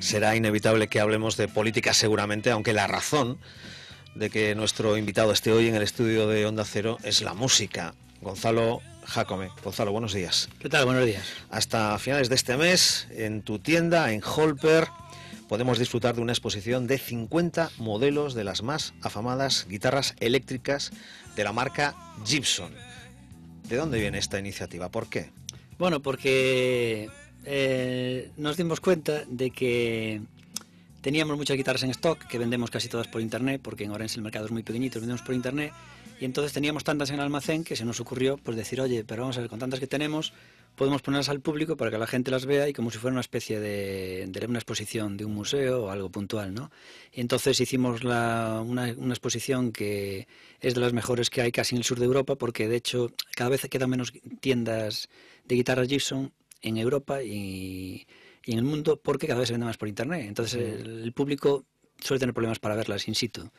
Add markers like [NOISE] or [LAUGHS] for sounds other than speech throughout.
será inevitable que hablemos de política seguramente, aunque la razón de que nuestro invitado esté hoy en el estudio de Onda Cero es la música. Gonzalo Jacome. Gonzalo, buenos días. ¿Qué tal? Buenos días. Hasta finales de este mes, en tu tienda, en Holper, podemos disfrutar de una exposición de 50 modelos de las más afamadas guitarras eléctricas de la marca Gibson. ¿De dónde viene esta iniciativa? ¿Por qué? Bueno, porque eh, nos dimos cuenta de que teníamos muchas guitarras en stock, que vendemos casi todas por internet, porque en Orense el mercado es muy pequeñito, vendemos por internet, y entonces teníamos tantas en el almacén que se nos ocurrió pues decir, oye, pero vamos a ver, con tantas que tenemos, podemos ponerlas al público para que la gente las vea y como si fuera una especie de, de una exposición de un museo o algo puntual, ¿no? Y entonces hicimos una, una, exposición que es de las mejores que hay casi en el sur de Europa porque de hecho cada vez quedan menos tiendas de guitarras Gibson en Europa y, en el mundo porque cada vez se vende más por Internet. Entonces el, público suele tener problemas para verlas in situ.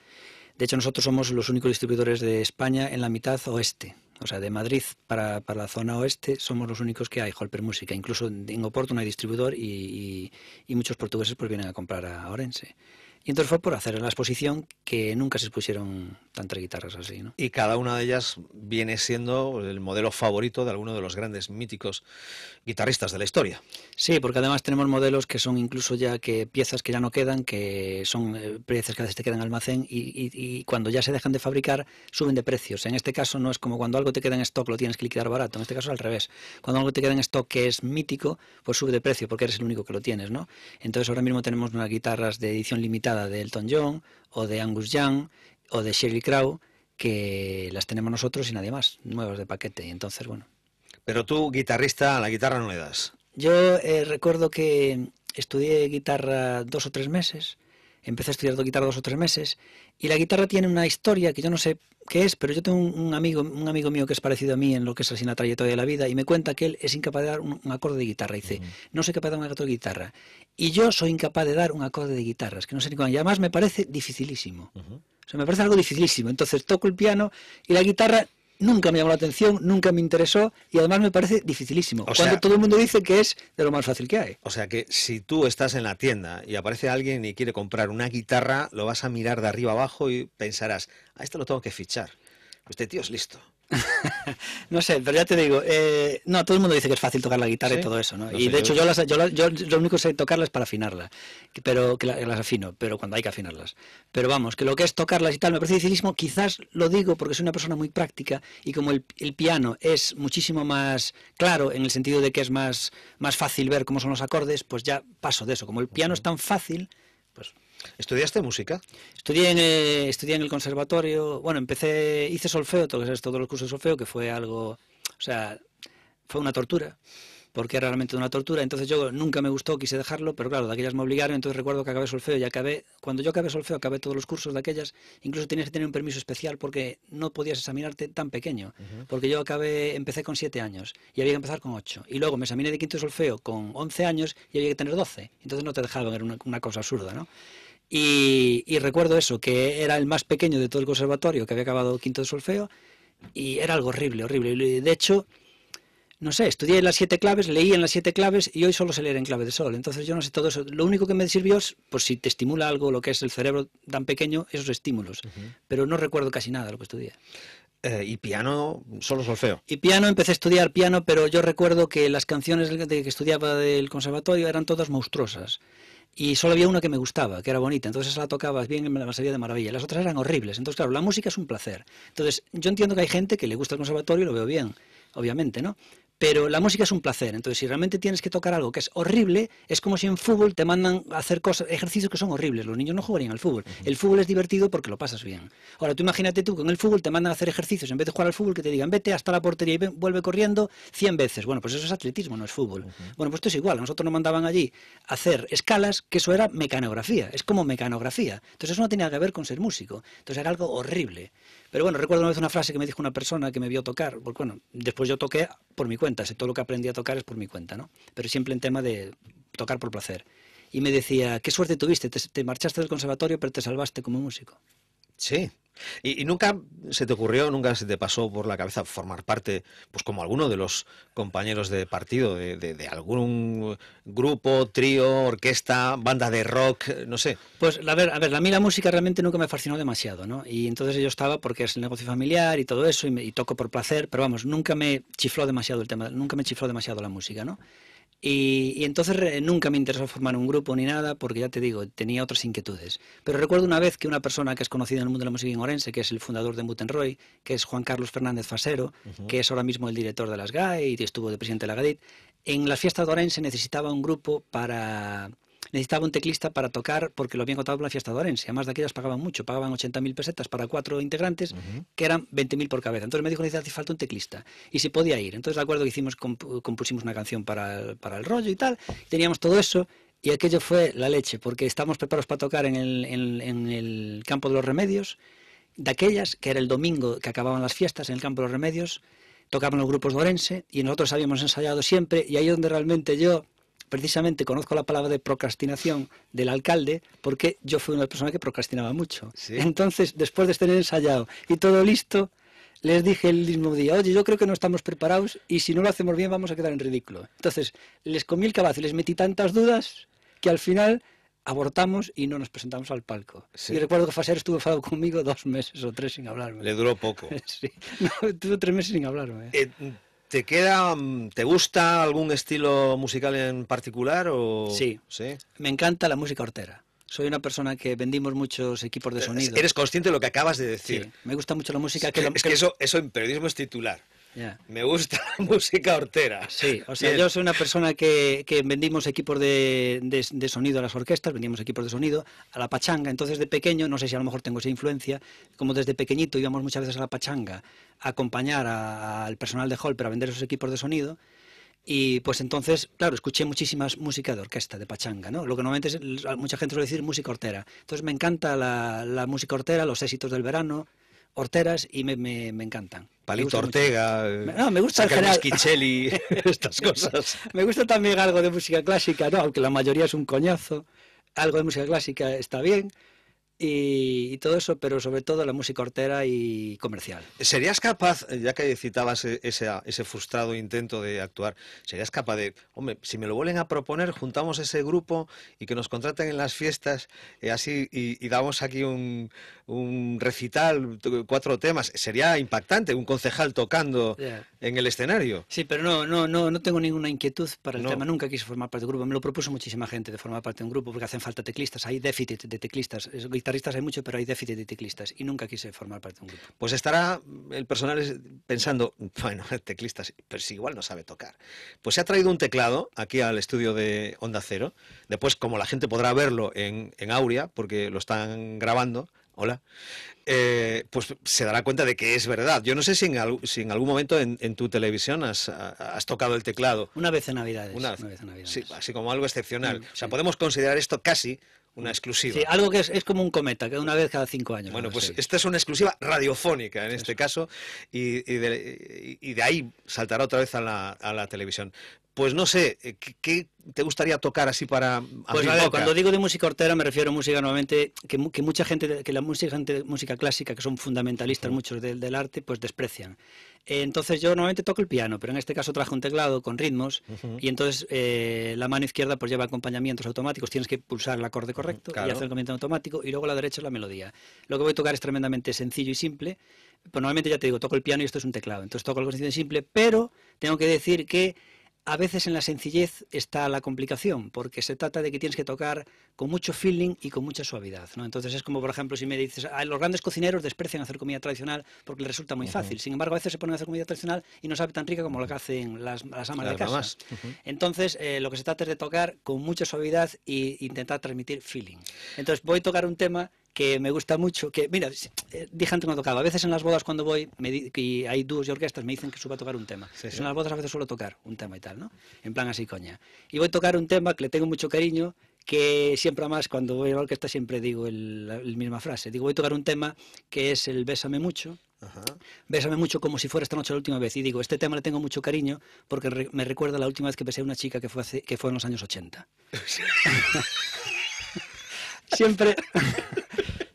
De hecho, nosotros somos los únicos distribuidores de España en la mitad oeste. O sea, de Madrid para, la zona oeste somos los únicos que hay Holper Música. Incluso en Oporto no hay distribuidor y, y muchos portugueses pues vienen a comprar a Orense. Y entonces fue por hacer la exposición que nunca se expusieron tantas guitarras así. Y cada una de ellas viene siendo el modelo favorito de alguno de los grandes míticos guitarristas de la historia. Sí, porque además tenemos modelos que son incluso ya que piezas que ya no quedan, que son eh, piezas que a veces te quedan en almacén y, cuando ya se dejan de fabricar suben de precios. En este caso no es como cuando algo te queda en stock lo tienes que liquidar barato, en este caso al revés. Cuando algo te queda en stock que es mítico, pues sube de precio porque eres el único que lo tienes, ¿no? Entonces ahora mismo tenemos unas guitarras de edición limitada de Elton John o de Angus Young o de Shirley Crow, que las tenemos nosotros y nadie más, nuevas de paquete. y Entonces, bueno. Pero tú, guitarrista, la guitarra no le das. Yo eh, recuerdo que estudié guitarra dos o tres meses, empecé a estudiar guitarra dos o tres meses y la guitarra tiene una historia que yo no sé qué es, pero yo tengo un, amigo, un amigo mío que es parecido a mí en lo que es así la trayectoria de la vida y me cuenta que él es incapaz de dar un, acorde de guitarra. Y dice, no soy capaz de dar un acorde de guitarra. Y yo soy incapaz de dar un acorde de guitarra. que no sé ni cuándo. Y además me parece dificilísimo. O sea, me parece algo dificilísimo. Entonces toco el piano y la guitarra nunca me llamó la atención, nunca me interesó y además me parece dificilísimo. cuando todo el mundo dice que es de lo más fácil que hay. O sea que si tú estás en la tienda y aparece alguien y quiere comprar una guitarra, lo vas a mirar de arriba abajo y pensarás, a ah, esto lo tengo que fichar. Este tío es listo no sé, pero ya te digo, eh, no, todo el mundo dice que es fácil tocar la guitarra y todo eso, ¿no? y de hecho yo, las, lo único que sé tocarlas es para afinarla, pero que las afino, pero cuando hay que afinarlas. Pero vamos, que lo que es tocarlas y tal me parece dificilísimo, quizás lo digo porque soy una persona muy práctica y como el, piano es muchísimo más claro en el sentido de que es más, más fácil ver cómo son los acordes, pues ya paso de eso. Como el piano es tan fácil, pues ¿Estudiaste música? Estudié en, eh, estudié en el conservatorio. Bueno, empecé, hice solfeo, todo, todos los cursos de solfeo, que fue algo, o sea, fue una tortura porque era realmente una tortura. Entonces yo nunca me gustó, quise dejarlo, pero claro, de aquellas me obligaron, entonces recuerdo que acabé solfeo y acabé, cuando yo acabé solfeo, acabé todos los cursos de aquellas, incluso tenías que tener un permiso especial porque no podías examinarte tan pequeño, porque yo acabé, empecé con siete años y había que empezar con ocho y luego me examiné de quinto solfeo con once años y había que tener doce entonces no te dejaban, era una, una cosa absurda, ¿no? Y, recuerdo eso, que era el más pequeño de todo el conservatorio, que había acabado quinto de solfeo, y era algo horrible, horrible. De hecho, no sé, estudié las siete claves, leí en las siete claves y hoy solo se lee en clave de sol. Entonces yo no sé todo eso. Lo único que me sirvió es, pues si te estimula algo, lo que es el cerebro tan pequeño, esos estímulos. Pero no recuerdo casi nada de lo que estudié. Eh, ¿Y piano, solo solfeo? Y piano, empecé a estudiar piano, pero yo recuerdo que las canciones de que estudiaba del conservatorio eran todas monstruosas y solo había una que me gustaba, que era bonita, entonces esa la tocabas bien y me la sabía de maravilla. Las otras eran horribles, entonces claro, la música es un placer. Entonces, yo entiendo que hay gente que le gusta el conservatorio y lo veo bien, obviamente, ¿no? Pero la música es un placer, entonces si realmente tienes que tocar algo que es horrible, es como si en fútbol te mandan a hacer ejercicios que son horribles, los niños no jugarían al fútbol. El fútbol es divertido porque lo pasas bien. Ahora tú imagínate tú que en el fútbol te mandan a hacer ejercicios, en vez de jugar al fútbol que te digan vete hasta la portería y vuelve corriendo 100 veces. Bueno, pues eso es atletismo, no es fútbol. Bueno, pues esto es igual, a nosotros nos mandaban allí a hacer escalas, que eso era mecanografía, es como mecanografía. Entonces eso no tenía que ver con ser músico, entonces era algo horrible. Pero bueno, recuerdo una vez una frase que me dijo una persona que me vio tocar, porque bueno, después yo toqué por mi cuenta, todo lo que aprendí a tocar es por mi cuenta, ¿no? Pero siempre en tema de tocar por placer. Y me decía, qué suerte tuviste, te, te marchaste del conservatorio pero te salvaste como músico. Sí. ¿Y, nunca se te ocurrió, nunca se te pasó por la cabeza formar parte, pues como alguno de los compañeros de partido, de, algún grupo, trío, orquesta, banda de rock, no sé? Pues a ver, a ver, a mí la música realmente nunca me fascinó demasiado, ¿no? Y entonces yo estaba porque es el negocio familiar y todo eso, y, y toco por placer, pero vamos, nunca me chifló demasiado el tema, nunca me chifló demasiado la música, ¿no? Y, entonces nunca me interesó formar un grupo ni nada, porque ya te digo, tenía otras inquietudes. Pero recuerdo una vez que una persona que es conocida en el mundo de la música en Orense, que es el fundador de Mutenroy, que es Juan Carlos Fernández Fasero, que es ahora mismo el director de las GAE y estuvo de presidente de la GADIT, en la fiesta de Orense necesitaba un grupo para necesitaba un teclista para tocar porque lo habían contado la fiesta de Orense. Además de aquellas pagaban mucho, pagaban 80.000 pesetas para cuatro integrantes, que eran 20.000 por cabeza. Entonces me dijo, necesitas, falta un teclista. Y si podía ir. Entonces, de acuerdo que hicimos, compusimos una canción para el, rollo y tal. Teníamos todo eso y aquello fue la leche, porque estábamos preparados para tocar en el, el campo de los remedios, de aquellas, que era el domingo que acababan las fiestas en el campo de los remedios, tocaban los grupos de Orense y nosotros habíamos ensayado siempre y ahí es donde realmente yo precisamente conozco la palabra de procrastinación del alcalde porque yo fui una persona que procrastinaba mucho. Entonces, después de tener ensayado y todo listo, les dije el mismo día, oye, yo creo que no estamos preparados y si no lo hacemos bien vamos a quedar en ridículo. Entonces, les comí el cabazo y les metí tantas dudas que al final abortamos y no nos presentamos al palco. Y recuerdo que Faser estuvo enfadado conmigo dos meses o tres sin hablarme. Le duró poco. [LAUGHS] sí, estuvo tres meses sin hablarme. Eh, ¿Te queda, mm, te gusta algún estilo musical en particular o...? Sí, me encanta la música hortera. Soy una persona que vendimos muchos equipos de eh, sonido. Eres consciente de lo que acabas de decir. me gusta mucho la música. Que es que, que, eso, eso en periodismo es titular. Me gusta [LAUGHS] la música hortera. Sí, o sea, yo soy una persona que, vendimos equipos de, sonido a las orquestas, Vendimos equipos de sonido a la pachanga. Entonces, de pequeño, no sé si a lo mejor tengo esa influencia, como desde pequeñito íbamos muchas veces a la pachanga a acompañar al personal de Hall para vender esos equipos de sonido. Y pues entonces, claro, escuché muchísimas música de orquesta, de pachanga, ¿no? Lo que normalmente mucha gente suele decir música hortera. Entonces me encanta la, la música hortera, los éxitos del verano, horteras y me, encantan. Palito Ortega, no, me gusta [LAUGHS] estas cosas. me gusta también algo de música clásica, no, aunque la mayoría es un coñazo. Algo de música clásica está bien y, todo eso, pero sobre todo la música hortera y comercial. ¿Serías capaz, ya que citabas e, ese, ese, frustrado intento de actuar, serías capaz de, hombre, si me lo vuelven a proponer, juntamos ese grupo y que nos contraten en las fiestas, eh, así, y, damos aquí un, un recital, cuatro temas, sería impactante un concejal tocando en el escenario. Sí, pero no, no, no, no tengo ninguna inquietud para el tema. Nunca quise formar parte de un grupo. Me lo propuso muchísima gente de formar parte de un grupo porque hacen falta teclistas. Hay déficit de teclistas. Guitarristas hay mucho, pero hay déficit de teclistas. Y nunca quise formar parte de un grupo. Pues estará el personal pensando, bueno, [LAUGHS] teclistas, pero si igual no sabe tocar. Pues se ha traído un teclado aquí al estudio de Onda Cero. Después, como la gente podrá verlo en, en Aurea, porque lo están grabando, hola, eh, pues se dará cuenta de que es verdad. Yo no sé si en, en algún momento en, tu televisión has, tocado el teclado. Una vez en Navidades. Una, vez en Navidad. Sí, así como algo excepcional. Mm, o sea, podemos considerar esto casi una mm. exclusiva. Sí, algo que es, como un cometa, que una vez cada cinco años. Bueno, pues esta es una exclusiva radiofónica en este caso, y, de, ahí saltará otra vez a la, a la televisión pues no sé, eh, ¿qué, te gustaría tocar así para... Pues cuando digo de música hortera me refiero a música normalmente que, mucha gente, que la música, música clásica, que son fundamentalistas muchos del, arte, pues desprecian. Eh, entonces yo normalmente toco el piano, pero en este caso trajo un teclado con ritmos y entonces eh, la mano izquierda pues lleva acompañamientos automáticos, tienes que pulsar el acorde correcto y hacer el acompañamiento automático y luego la derecha la melodía. Lo que voy a tocar es tremendamente sencillo y simple, pues normalmente ya te digo, toco el piano y esto es un teclado, entonces toco algo sencillo y simple, pero tengo que decir que a veces en la sencillez está la complicación, porque se trata de que tienes que tocar con mucho feeling y con mucha suavidad. Entonces es como, por ejemplo, si me dices, ah, los grandes cocineros desprecian hacer comida tradicional porque les resulta muy fácil. Sin embargo, a veces se ponen a hacer comida tradicional y no sabe tan rica como la que hacen las, amas de casa. Entonces, eh, lo que se trata es de tocar con mucha suavidad e intentar transmitir feeling. Entonces, voy a tocar un tema que me gusta mucho, que mira, eh, dije antes no tocaba, a veces en las bodas cuando voy me, y hay dúos y orquestas me dicen que suba a tocar un tema. En las bodas a veces suelo tocar un tema y tal, ¿no? En plan así coña. Y voy a tocar un tema que le tengo mucho cariño, que siempre más cuando voy a la orquesta siempre digo la misma frase. Digo, voy a tocar un tema que es el Bésame mucho, Bésame mucho como si fuera esta noche la última vez. Y digo, este tema le tengo mucho cariño porque me recuerda la última vez que besé a una chica que fue, hace, que fue en los años 80. [LAUGHS] [LAUGHS] siempre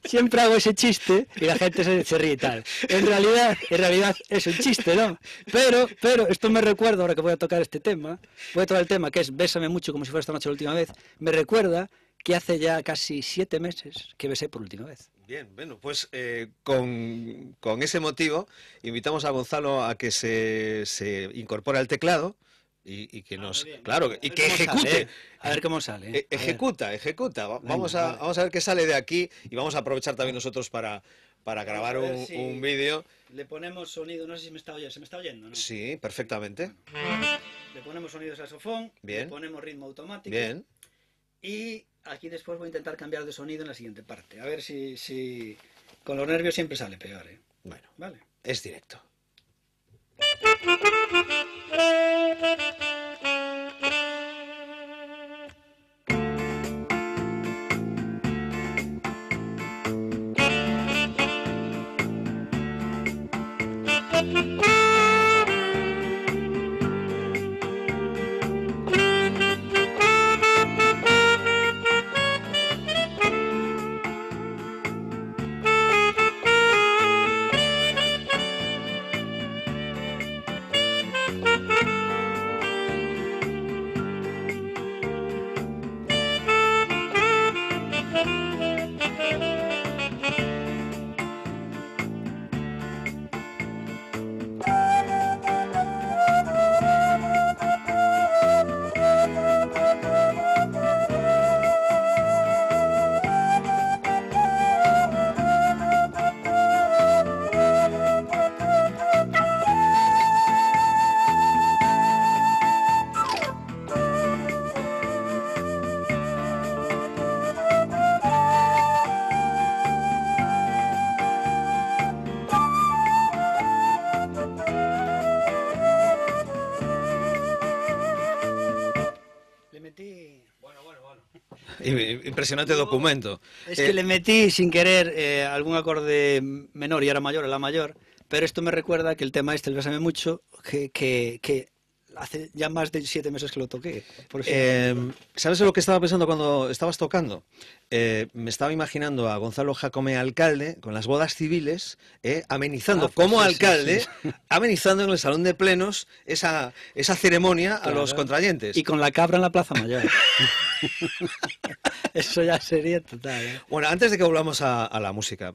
siempre hago ese chiste y la gente se, se, ríe y tal. En realidad, en realidad es un chiste, ¿no? Pero, pero, esto me recuerda, ahora que voy a tocar este tema, voy a tocar el tema que es Bésame mucho como si fuera esta noche la última vez, me recuerda que hace ya casi siete meses que besé por última vez. Bien, bueno, pues eh, con, ese motivo invitamos a Gonzalo a que se, se incorpore al teclado y, que ah, nos... claro, y que ejecute. ¿eh? a ver cómo sale. E, ¿eh? ejecuta, ejecuta. Vamos, a, ver qué sale de aquí y vamos a aprovechar también nosotros para, para grabar un, vídeo. Le ponemos sonido, no sé si me está oyendo, se me está oyendo, ¿no? Sí, perfectamente. Le ponemos sonido de saxofón, Bien. le ponemos ritmo automático. Bien. Y aquí después voy a intentar cambiar de sonido en la siguiente parte. A ver si, si... con los nervios siempre sale peor, ¿eh? Bueno, vale. es directo. [LAUGHS] impresionante documento. Es que eh... le metí sin querer eh, algún acorde menor y era mayor, a la mayor, pero esto me recuerda que el tema este, el Bésame Mucho, que, que, que hace ya más de siete meses que lo toqué. Em, ¿Sabes lo que estaba pensando cuando estabas tocando? Eh, me estaba imaginando a Gonzalo Jacome Alcalde con las bodas civiles, eh, amenizando ah, pues como alcalde, [LAUGHS] amenizando en el salón de plenos esa, esa ceremonia a los contrayentes. Y con la cabra en la Plaza Mayor. [LAUGHS] Eso ya sería total. ¿eh? Bueno, antes de que volvamos a, a, la música,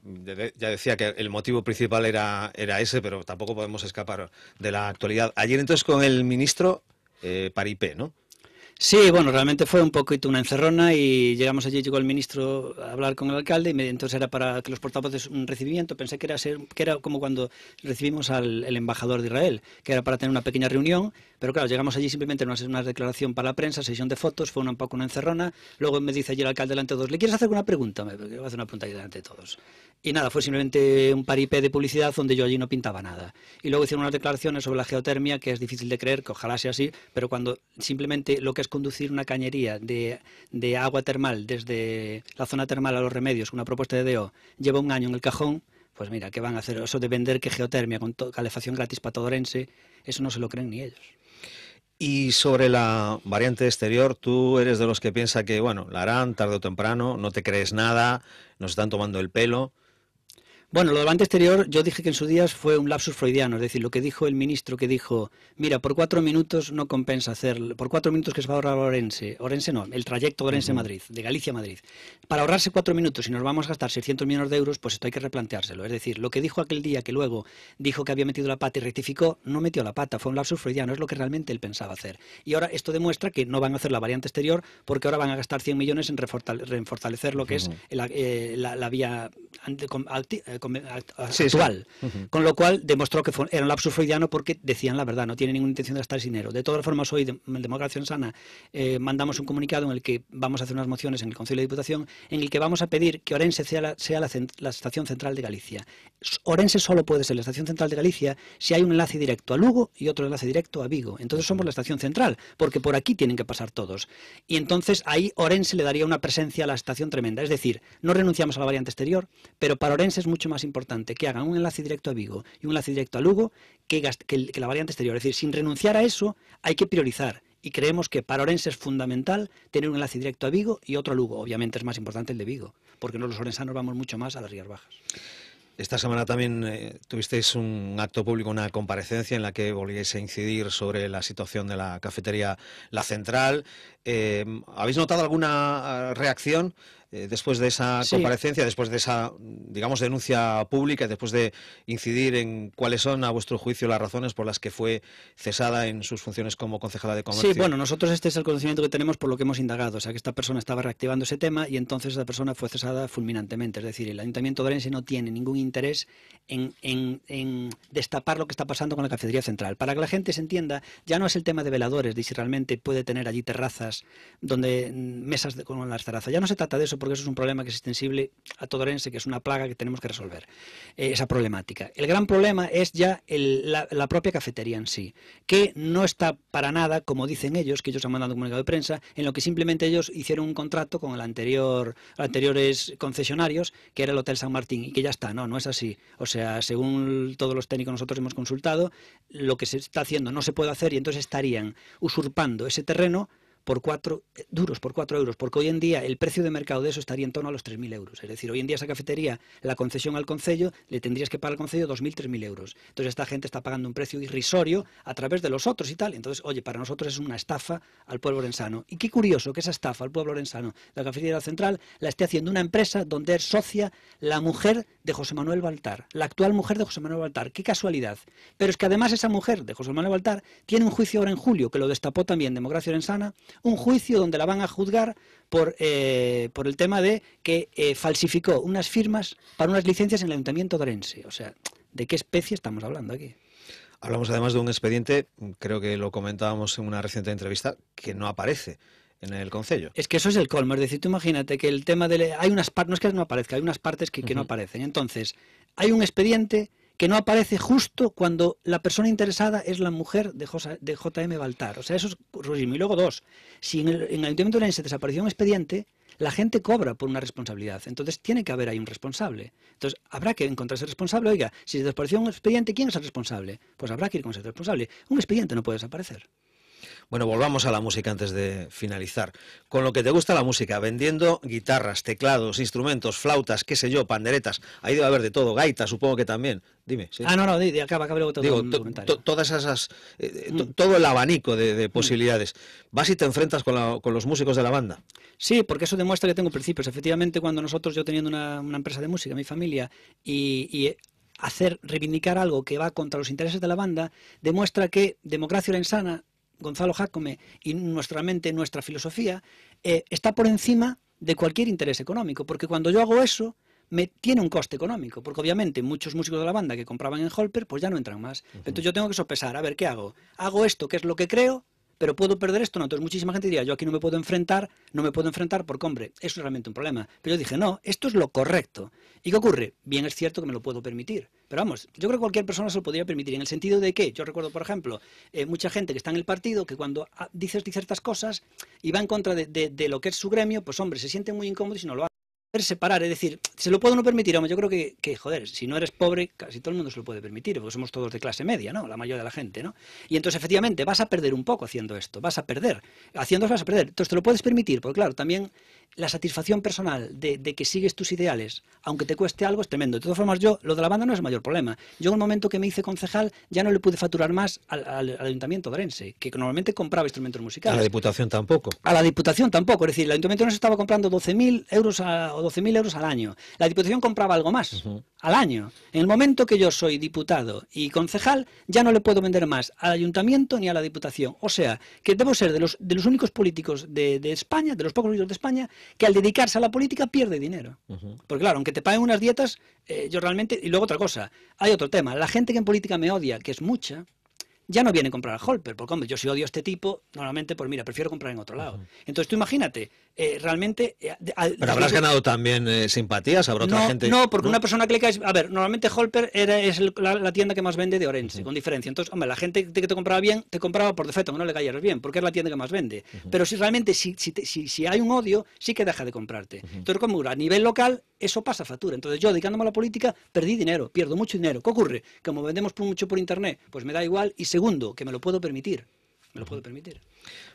ya decía que el motivo principal era, era ese, pero tampoco podemos escapar de la actualidad. Ayer entonces con el ministro eh, ¿no? Sí, bueno, realmente fue un poquito una encerrona y llegamos allí, llegó el ministro a hablar con el alcalde y entonces era para que los portavoces un recibimiento, pensé que era, ser, que era como cuando recibimos al embajador de Israel, que era para tener una pequeña reunión, pero claro, llegamos allí simplemente una, una declaración para la prensa, sesión de fotos, fue un poco una encerrona, luego me dice allí el alcalde delante de todos, ¿le quieres hacer alguna pregunta? Me voy a hacer una pregunta ahí delante de todos. Y nada, fue simplemente un paripé de publicidad donde yo allí no pintaba nada. Y luego hicieron unas declaraciones sobre la geotermia, que es difícil de creer, que ojalá sea así, pero cuando simplemente lo que es conducir una cañería de, de agua termal desde la zona termal a los remedios, una propuesta de DEO, lleva un año en el cajón, pues mira, ¿qué van a hacer? Eso de vender que geotermia con calefacción gratis para todorense, eso no se lo creen ni ellos. Y sobre la variante exterior, tú eres de los que piensa que, bueno, la harán tarde o temprano, no te crees nada, nos están tomando el pelo. Bueno, lo del exterior, yo dije que en sus días fue un lapsus freudiano, es decir, lo que dijo el ministro que dijo, mira, por cuatro minutos no compensa hacer, por cuatro minutos que se va a ahorrar Orense, Orense no, el trayecto Orense-Madrid, de Galicia-Madrid, para ahorrarse cuatro minutos y nos vamos a gastar 600 millones de euros, pues esto hay que replanteárselo. Es decir, lo que dijo aquel día que luego dijo que había metido la pata y rectificó, no metió la pata, fue un lapsus freudiano, es lo que realmente él pensaba hacer. Y ahora esto demuestra que no van a hacer la variante exterior porque ahora van a gastar 100 millones en refortalecer lo que es la, eh, la, la vía eh, con lo cual demostró que era un lapsus freudiano porque decían la verdad, no tienen ninguna intención de gastar ese dinero. De todas formas, hoy en Democracia en Sana eh, mandamos un comunicado en el que vamos a hacer unas mociones en el Concilio de Diputación en el que vamos a pedir que Orense sea la, estación central de Galicia. Orense solo puede ser la estación central de Galicia si hay un enlace directo a Lugo y otro enlace directo a Vigo. Entonces somos la estación central, porque por aquí tienen que pasar todos. Y entonces ahí Orense le daría una presencia a la estación tremenda. Es decir, no renunciamos a la variante exterior, pero para Orense es mucho más más importante que hagan un enlace directo a Vigo y un enlace directo a Lugo que, la variante exterior. Es decir, sin renunciar a eso hay que priorizar y creemos que para Orense es fundamental tener un enlace directo a Vigo y otro a Lugo. Obviamente es más importante el de Vigo, porque los orensanos vamos mucho más a las Rías Bajas. Esta semana también eh, tuvisteis un acto público, una comparecencia en la que volvíais a incidir sobre la situación de la cafetería La Central. Eh, ¿Habéis notado alguna ah, reacción? Eh, después de esa comparecencia, después de esa, digamos, denuncia pública, después de incidir en cuáles son, a vuestro juicio, las razones por las que fue cesada en sus funciones como concejala de comercio. Sí, bueno, nosotros este es el conocimiento que tenemos por lo que hemos indagado, o sea, que esta persona estaba reactivando ese tema y entonces esa persona fue cesada fulminantemente, es decir, el Ayuntamiento de no tiene ningún interés en, destapar lo que está pasando con la cafetería central. Para que la gente se entienda, ya no es el tema de veladores, de si realmente puede tener allí terrazas donde mm, mesas con las terrazas, ya no se trata de eso porque eso es un problema que es extensible a todo Orense, que es una plaga que tenemos que resolver, eh, esa problemática. El gran problema es ya la, propia cafetería en sí, que no está para nada, como dicen ellos, que ellos han mandado un comunicado de prensa, en lo que simplemente ellos hicieron un contrato con el anterior, los anteriores concesionarios, que era el Hotel San Martín, y que ya está, no, no es así. O sea, según todos los técnicos nosotros hemos consultado, lo que se está haciendo no se puede hacer y entonces estarían usurpando ese terreno por cuatro eh, duros, por 4 euros, porque hoy en día el precio de mercado de eso estaría en torno a los 3.000 euros. Es decir, hoy en día esa cafetería, la concesión al concello, le tendrías que pagar al concello 2.000, 3.000 euros. Entonces esta gente está pagando un precio irrisorio a través de los otros y tal. Entonces, oye, para nosotros es una estafa al pueblo orensano. Y qué curioso que esa estafa al pueblo orensano, la cafetería central, la esté haciendo una empresa donde es socia la mujer de José Manuel Baltar, la actual mujer de José Manuel Baltar. Qué casualidad. Pero es que además esa mujer de José Manuel Baltar tiene un juicio ahora en julio que lo destapó también Democracia Orensana un juicio donde la van a juzgar por, eh, por el tema de que eh, falsificó unas firmas para unas licencias en el Ayuntamiento de Orense. O sea, ¿de qué especie estamos hablando aquí? Hablamos además de un expediente, creo que lo comentábamos en una reciente entrevista, que no aparece en el concello. Es que eso es el colmo, es decir, tú imagínate que el tema de hay unas partes, no es que no aparezca, hay unas partes que, no aparecen. Entonces, hay un expediente que no aparece justo cuando la persona interesada es la mujer de, J.M. Baltar. O sea, eso es Y luego dos, si en el, Ayuntamiento de se desapareció un expediente, la gente cobra por una responsabilidad. Entonces tiene que haber ahí un responsable. Entonces habrá que encontrar ese responsable. Oiga, si se desapareció un expediente, ¿quién es el responsable? Pues habrá que ir con ese responsable. Un expediente no puede desaparecer. Bueno, volvamos a la música antes de finalizar. Con lo que te gusta la música, vendiendo guitarras, teclados, instrumentos, flautas, qué sé yo, panderetas, ahí debe haber de todo, gaitas supongo que también. Dime. Ah, no, no, di, acaba, acaba luego todo Digo, todas esas, eh, eh, mm. todo el abanico de, mm. posibilidades. ¿Vas y te enfrentas con, los músicos de la banda? Sí, porque eso demuestra que tengo principios. Efectivamente, cuando nosotros, yo teniendo una, empresa de música, mi familia, y, hacer reivindicar algo que va contra los intereses de la banda demuestra que democracia la insana Gonzalo Jacome y nuestra mente, nuestra filosofía, eh, está por encima de cualquier interés económico, porque cuando yo hago eso, me, tiene un coste económico, porque obviamente muchos músicos de la banda que compraban en Holper, pues ya no entran más. Entonces yo tengo que sopesar, a ver, ¿qué hago? ¿Hago esto, que es lo que creo, pero puedo perder esto, no. Entonces muchísima gente diría, yo aquí no me puedo enfrentar, no me puedo enfrentar porque, hombre, eso es realmente un problema. Pero yo dije, no, esto es lo correcto. ¿Y qué ocurre? Bien es cierto que me lo puedo permitir, pero vamos, yo creo que cualquier persona se lo podría permitir, en el sentido de que, yo recuerdo, por ejemplo, eh, mucha gente que está en el partido, que cuando ah, dices ciertas cosas y va en contra de, lo que es su gremio, pues hombre, se siente muy incómodo y no lo hace separar, es decir, se lo puedo no permitir, yo creo que, joder, si no eres pobre, casi todo el mundo se lo puede permitir, porque somos todos de clase media, ¿no? La mayoría de la gente, ¿no? Y entonces, efectivamente, vas a perder un poco haciendo esto, vas a perder, haciendo vas a perder, entonces te lo puedes permitir, porque claro, también la satisfacción personal de, que sigues tus ideales, aunque te cueste algo, es tremendo. De todas formas, yo, lo de la banda no es el mayor problema. Yo en el momento que me hice concejal ya no le pude facturar más al, Ayuntamiento de Orense, que normalmente compraba instrumentos musicales. A la Diputación tampoco. A la Diputación tampoco. Es decir, el Ayuntamiento no se estaba comprando 12.000 euros, o 12 euros al año. La Diputación compraba algo más al año. En el momento que yo soy diputado y concejal, ya no le puedo vender más al Ayuntamiento ni a la Diputación. O sea, que debo ser de los, de los únicos políticos de, de España, de los pocos políticos de España, que al dedicarse a la política pierde dinero. Porque claro, aunque te paguen unas dietas, eh, yo realmente... Y luego otra cosa, hay otro tema, la gente que en política me odia, que es mucha, ya no viene a comprar a Holper, porque hombre, yo si odio a este tipo, normalmente, pues mira, prefiero comprar en otro lado. Entonces tú imagínate, eh, realmente... Eh, pero habrás ganado también eh, simpatías, habrá otra gente... No, porque una persona que le caes... A ver, normalmente Holper era, es la, tienda que más vende de Orense, con diferencia. Entonces, hombre, la gente que te compraba bien, te compraba por defecto, no le cayeras bien, porque es la tienda que más vende. Pero si realmente, si, si, si, hay un odio, sí que deja de comprarte. Entonces, como a nivel local, eso pasa factura. Entonces yo dedicándome a la política perdí dinero, pierdo mucho dinero. ¿Qué ocurre? Como vendemos mucho por Internet, pues me da igual. Y segundo, que me lo puedo permitir. Me lo puedo permitir.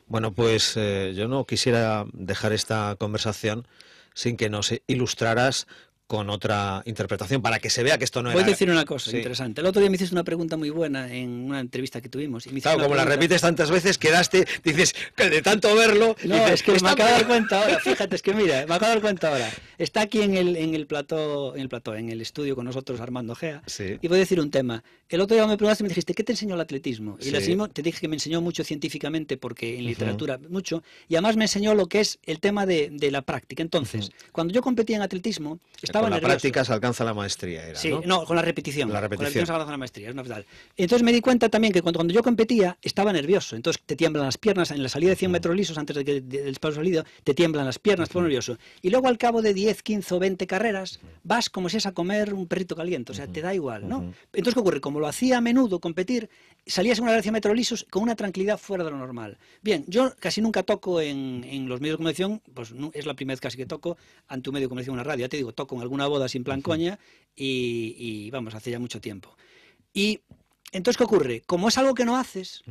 Bueno, pues eh, yo no quisiera dejar esta conversación sin que nos ilustraras con otra interpretación para que se vea que esto no es. Voy a decir una cosa interesante. El otro día me hiciste una pregunta muy buena en una entrevista que tuvimos. Y me claro, como la repites tantas veces, quedaste, dices, que de tanto verlo. que me acabo de dar cuenta ahora, [LAUGHS] fíjate, es que mira, me a dar cuenta ahora. Está aquí en el, en el plató, en el plató, en el estudio con nosotros Armando Gea. Y voy a decir un tema. El otro día me preguntaste me dijiste, ¿qué te enseñó el atletismo? Y te dije que me enseñó mucho científicamente, porque en literatura mucho, y además me enseñó lo que es el tema de, la práctica. Entonces, cuando yo competía en atletismo, con la práctica se alcanza la maestría, era, Sí, ¿no? con la repetición. La repetición. Con la repetición alcanza la maestría, es Entonces me di cuenta también que cuando, cuando, yo competía estaba nervioso, entonces te tiemblan las piernas, en la salida de 100 metros lisos antes de que, del espacio salido, te tiemblan las piernas, por nervioso. Y luego al cabo de 10, 15 o 20 carreras, vas como si es a comer un perrito caliente, o sea, te da igual, ¿no? Entonces, ¿qué ocurre? Como lo hacía a menudo competir, salías en una gracia metros lisos con una tranquilidad fuera de lo normal. Bien, yo casi nunca toco en, en los medios de comunicación, pues no, es la primera vez casi que toco ante un medio de comunicación, una radio, ya te digo, toco en alguna boda sin plan coña y, vamos, hace ya mucho tiempo. Y entonces, ¿qué ocurre? Como es algo que no haces,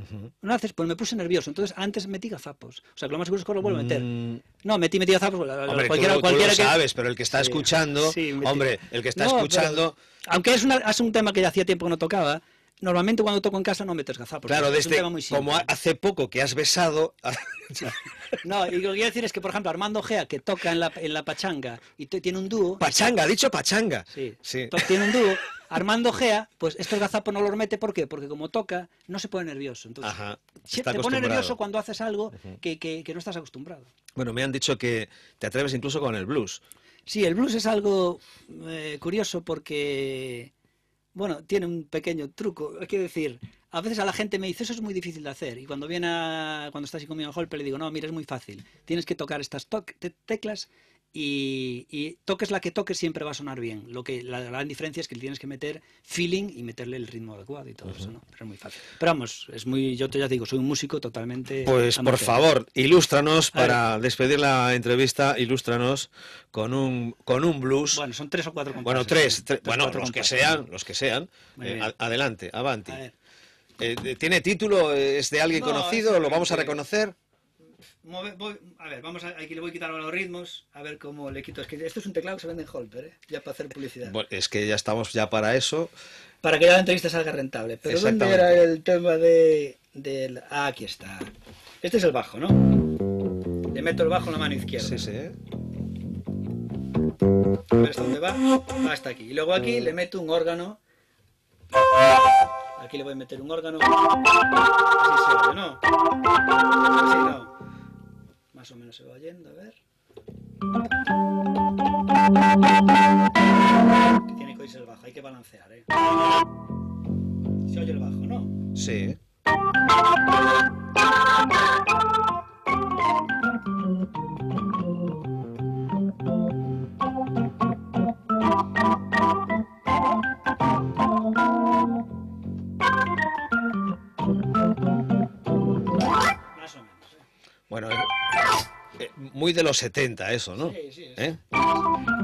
no haces, pues me puse nervioso. Entonces, antes metí gazapos. O sea, que lo más seguro es que lo vuelvo a meter. Mm. No, metí, metí gazapos. Hombre, cualquiera, lo sabes, pero el que está escuchando, hombre, el que está escuchando... aunque es, es, un tema que ya hacía tiempo que no tocaba, Normalmente cuando toco en casa no metes gazapos. Claro, desde, como hace poco que has besado... [LAUGHS] no, y lo que quiero decir es que, por ejemplo, Armando Gea, que toca en la, pachanga y tiene un dúo... Pachanga, ha dicho pachanga. Sí, sí. tiene un dúo. Armando Gea, pues estos gazapos no los mete, ¿por qué? Porque como toca, no se pone nervioso. Entonces, Ajá, te pone nervioso cuando haces algo que, no estás acostumbrado. Bueno, me han dicho que te atreves incluso con el blues. Sí, el blues es algo eh, curioso porque bueno, tiene un pequeño truco. Hay que decir, a veces a la gente me dice, eso es muy difícil de hacer. Y cuando viene a, cuando estás así conmigo a Holper, le digo, no, mira, es muy fácil. Tienes que tocar estas teclas y, toques la que toques siempre va a sonar bien. Lo que la, gran diferencia es que tienes que meter feeling y meterle el ritmo adecuado y todo eso, ¿no? Pero es muy fácil. Pero vamos, es muy, yo te ya digo, soy un músico totalmente. Pues por favor, ilústranos para despedir la entrevista, ilústranos con un con un blues. Bueno, son tres o cuatro Bueno, tres, bueno, los que sean, los que sean. adelante, avanti. Eh, ¿Tiene título? ¿Es de alguien conocido? ¿Lo vamos a reconocer? a ver, vamos a, aquí le voy a quitar los ritmos, a ver cómo le quito. Es que esto es un teclado que se vende en Holper, ¿eh? ya para hacer publicidad. Bueno, es que ya estamos ya para eso. Para que la entrevista salga rentable. Pero ¿dónde era el tema de, del... Ah, aquí está. Este es el bajo, ¿no? Le meto el bajo en la mano izquierda. Sí, sí. A hasta dónde va. Va ah, hasta aquí. Y luego aquí le meto un órgano. Aquí le voy a meter un órgano. Así se ¿no? Así no más o menos se va oyendo, a ver. tiene que oírse el bajo, hay que balancear, ¿eh? Se oye el bajo, ¿no? Sí. muy de los 70 eso, ¿no? Sí, sí, ¿Eh?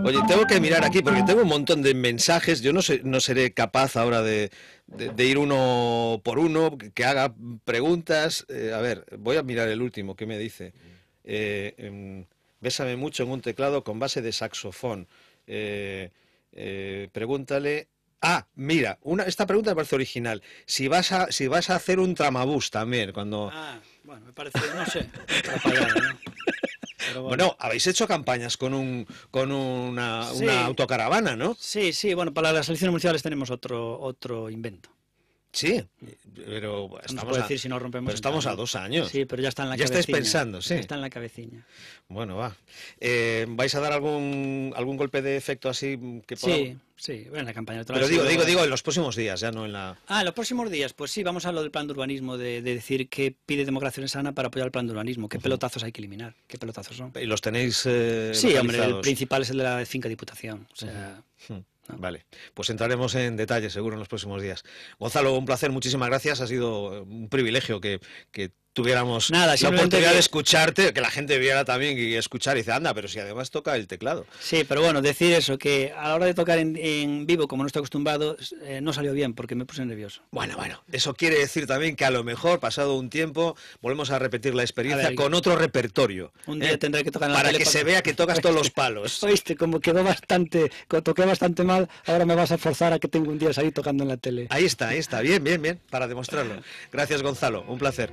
Oye, tengo que mirar aquí porque tengo un montón de mensajes. Yo no, sé, no seré capaz ahora de, ir uno por uno, que haga preguntas. Eh, a ver, voy a mirar el último, ¿qué me dice? Eh, em, bésame mucho en un teclado con base de saxofón. pregúntale Ah, mira, una, esta pregunta me parece original. Si vas a, si vas a hacer un tramabús también, cuando... Ah, bueno, me parece, no sé, [LAUGHS] bueno. habéis hecho campañas con, un, con una, autocaravana, ¿no? Sí, sí, bueno, para las elecciones municipales tenemos otro, otro invento. Sí, pero estamos, decir si no rompemos estamos a dos años. Sí, pero ya está en la ya estáis pensando, sí. está en la cabecilla. Bueno, va. Eh, ¿Vais a dar algún algún golpe de efecto así que Sí, sí, bueno, en la campaña. de Pero digo, digo, digo, en los próximos días, ya no en la... Ah, en los próximos días, pues sí, vamos a lo del plan de urbanismo, de, decir qué pide democracia sana para apoyar el plan de urbanismo, qué pelotazos hay que eliminar, qué pelotazos son. ¿Y los tenéis eh, Sí, el principal es el de la finca diputación, o sea... Ah. Vale, pues entraremos en detalle seguro en los próximos días. Gonzalo, un placer, muchísimas gracias. Ha sido eh, un privilegio que, que tuviéramos Nada, la oportunidad de escucharte, que la gente viera también y escuchar y dice, anda, pero si además toca el teclado. Sí, pero bueno, decir eso, que a la hora de tocar en, vivo, como no estoy acostumbrado, eh, no salió bien porque me puse nervioso. Bueno, bueno, eso quiere decir también que a lo mejor, pasado un tiempo, volvemos a repetir la experiencia con otro repertorio. Un ¿eh? día tendré que tocar en la Para que se vea que tocas todos los palos. [LAUGHS] Oíste, como quedó bastante, toqué bastante mal, ahora me vas a forzar a que tengo un día salir tocando en la tele. Ahí está, ahí está, bien, bien, bien, para demostrarlo. Gracias, Gonzalo, un placer.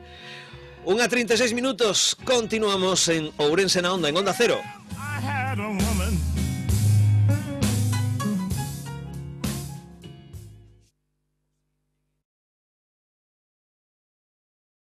1 a 36 minutos, continuamos en Ourense la Onda, en Onda Cero.